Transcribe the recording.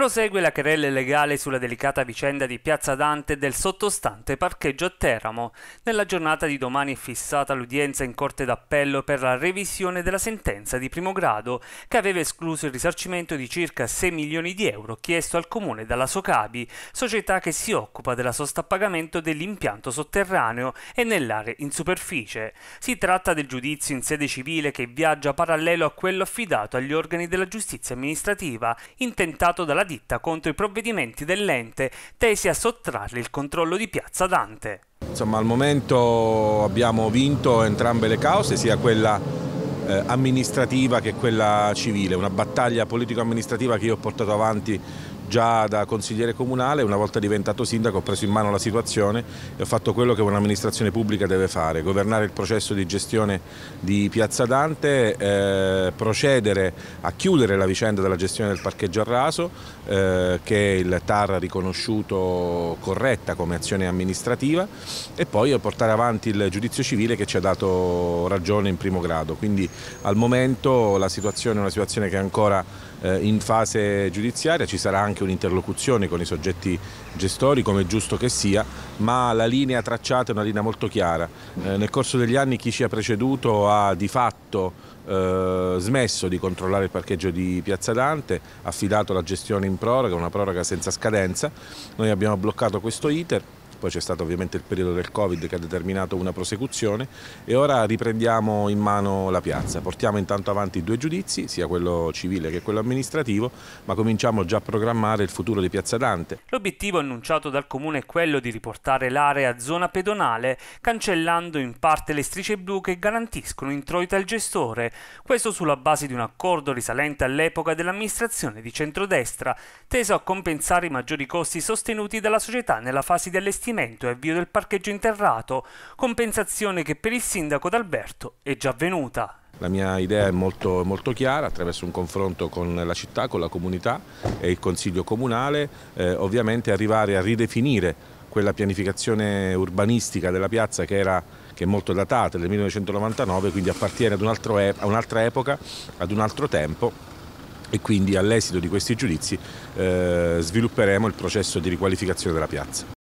Prosegue la querelle legale sulla delicata vicenda di Piazza Dante del sottostante parcheggio a Teramo. Nella giornata di domani è fissata l'udienza in Corte d'Appello per la revisione della sentenza di primo grado, che aveva escluso il risarcimento di circa 6 milioni di euro chiesto al comune dalla Socabi, società che si occupa della sosta a pagamento dell'impianto sotterraneo e nell'area in superficie. Si tratta del giudizio in sede civile che viaggia parallelo a quello affidato agli organi della giustizia amministrativa, intentato dalla ditta contro i provvedimenti dell'ente tesi a sottrarre il controllo di Piazza Dante. Insomma, al momento abbiamo vinto entrambe le cause, sia quella eh, amministrativa che quella civile, una battaglia politico-amministrativa che io ho portato avanti già da consigliere comunale, una volta diventato sindaco ho preso in mano la situazione e ho fatto quello che un'amministrazione pubblica deve fare, governare il processo di gestione di Piazza Dante, eh, procedere a chiudere la vicenda della gestione del parcheggio a raso eh, che il TAR ha riconosciuto corretta come azione amministrativa e poi portare avanti il giudizio civile che ci ha dato ragione in primo grado. Quindi al momento la situazione è una situazione che ancora eh, in fase giudiziaria, ci sarà anche un'interlocuzione con i soggetti gestori, come è giusto che sia, ma la linea tracciata è una linea molto chiara. Eh, nel corso degli anni chi ci ha preceduto ha di fatto eh, smesso di controllare il parcheggio di Piazza Dante, affidato la gestione in proroga, una proroga senza scadenza. Noi abbiamo bloccato questo iter poi c'è stato ovviamente il periodo del Covid che ha determinato una prosecuzione e ora riprendiamo in mano la piazza. Portiamo intanto avanti due giudizi, sia quello civile che quello amministrativo, ma cominciamo già a programmare il futuro di Piazza Dante. L'obiettivo annunciato dal comune è quello di riportare l'area a zona pedonale, cancellando in parte le strisce blu che garantiscono introiti al gestore, questo sulla base di un accordo risalente all'epoca dell'amministrazione di centrodestra, teso a compensare i maggiori costi sostenuti dalla società nella fase di allestimento investimento e avvio del parcheggio interrato, compensazione che per il sindaco d'Alberto è già avvenuta. La mia idea è molto, molto, chiara attraverso un confronto con la città, con la comunità e il Consiglio Comunale, eh, ovviamente arrivare a ridefinire quella pianificazione urbanistica della piazza che, era, che è molto datata, del 1999, quindi appartiene ad un'altra epoca, ad un altro tempo e quindi all'esito di questi giudizi eh, svilupperemo il processo di riqualificazione della piazza.